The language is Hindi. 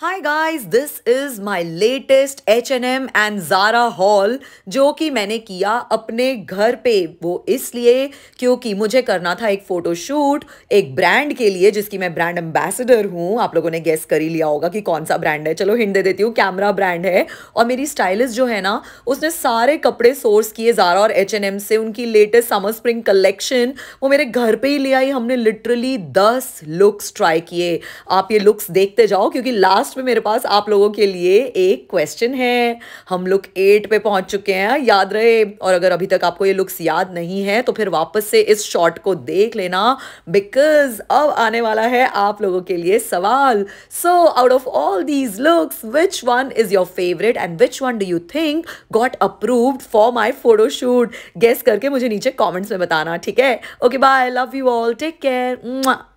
hi guys this is my latest H N M and Zara haul जो कि मैंने किया अपने घर पे वो इसलिए क्योंकि मुझे करना था एक फ़ोटोशूट एक ब्रांड के लिए जिसकी मैं ब्रांड एम्बेसडर हूँ आप लोगों ने गेस कर ही लिया होगा कि कौन सा ब्रांड है चलो हिंट दे देती हूँ कैमरा ब्रांड है और मेरी स्टाइलिस्ट जो है ना उसने सारे कपड़े सोर्स किए ज़ारा और एच एन एम से उनकी लेटेस्ट समर स्प्रिंग कलेक्शन वो मेरे घर पर ही ले आई हमने लिटरली दस लुक्स ट्राई किए आप ये लुक्स देखते जाओ क्योंकि लास्ट लास्ट में मेरे पास आप लोगों के लिए एक क्वेश्चन है हम लोग एट पे पहुंच चुके हैं याद रहे और अगर अभी तक आपको ये लुक्स याद नहीं है तो फिर वापस से इस शॉट को देख लेना बिकॉज अब आने वाला है आप लोगों के लिए सवाल so out of all these looks which one is your favourite and which one do you think got approved for my photoshoot guess करके मुझे नीचे कॉमेंट्स में बताना ठीक है okay bye love you all take care